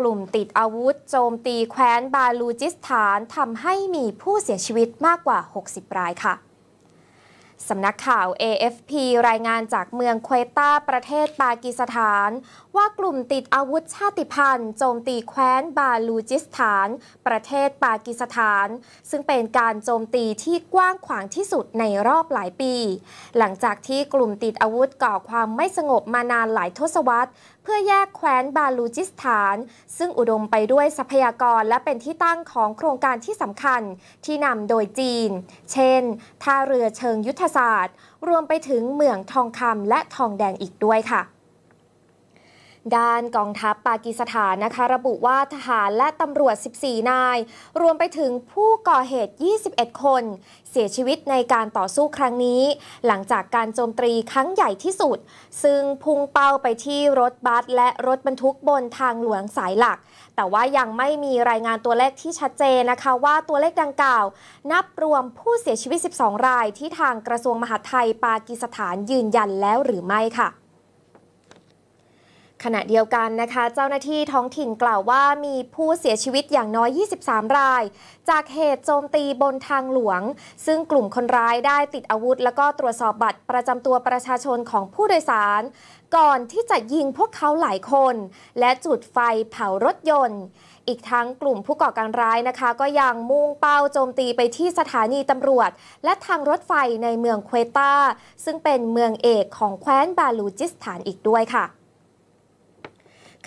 กลุ่มติดอาวุธโจมตีแคว้นบาลูจิสถานทำให้มีผู้เสียชีวิตมากกว่า 60 รายค่ะสำนักข่าว AFP รายงานจากเมืองควต้าประเทศปากีสถาน ว่ากลุ่มติดอาวุธชาติพันธุ์โจมตีแคว้นบาลูจิสถาน ประเทศปากีสถาน ซึ่งเป็นการโจมตีที่กว้างขวางที่สุดในรอบหลายปี หลังจากที่กลุ่มติดอาวุธก่อความไม่สงบมานานหลายทศวรรษเพื่อแยกแคว้นบาลูจิสถาน ซึ่งอุดมไปด้วยทรัพยากรและเป็นที่ตั้งของโครงการที่สำคัญที่นำโดยจีน เช่นท่าเรือเชิงยุทธศาสตร์รวมไปถึงเหมืองทองคำและทองแดงอีกด้วยค่ะด้านกองทัพปากีสถานนะคะ ระบุว่าทหารและตำรวจ 14 นาย รวมไปถึงผู้ก่อเหตุ 21 คน เสียชีวิตในการต่อสู้ครั้งนี้ หลังจากการโจมตีครั้งใหญ่ที่สุด ซึ่งพุ่งเป้าไปที่รถบัสและรถบรรทุกบนทางหลวงสายหลัก แต่ว่ายังไม่มีรายงานตัวเลขที่ชัดเจนนะคะ ว่าตัวเลขดังกล่าว นับรวมผู้เสียชีวิต 12 รายที่ทางกระทรวงมหาดไทยปากีสถานยืนยันแล้วหรือไม่ค่ะขณะเดียวกันนะคะเจ้าหน้าที่ท้องถิ่นกล่าวว่ามีผู้เสียชีวิตอย่างน้อย 23 ราย จากเหตุโจมตีบนทางหลวง ซึ่งกลุ่มคนร้ายได้ติดอาวุธ แล้วก็ตรวจสอบบัตรประจำตัวประชาชนของผู้โดยสาร ก่อนที่จะยิงพวกเขาหลายคน และจุดไฟเผารถยนต์ อีกทั้งกลุ่มผู้ก่อการร้ายนะคะ ก็ยังมุ่งเป้าโจมตีไปที่สถานีตำรวจ และทางรถไฟในเมืองเควตาซึ่งเป็นเมืองเอกของแคว้นบาลูจิสถานอีกด้วยค่ะ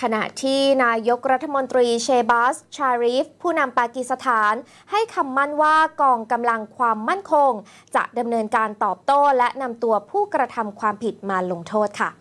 ขณะที่นายกรัฐมนตรีเชบาสชาริฟผู้นำปากีสถาน ให้คำมั่นว่ากองกำลังความมั่นคง จะดำเนินการตอบโต้และนำตัวผู้กระทำความผิดมาลงโทษค่ะ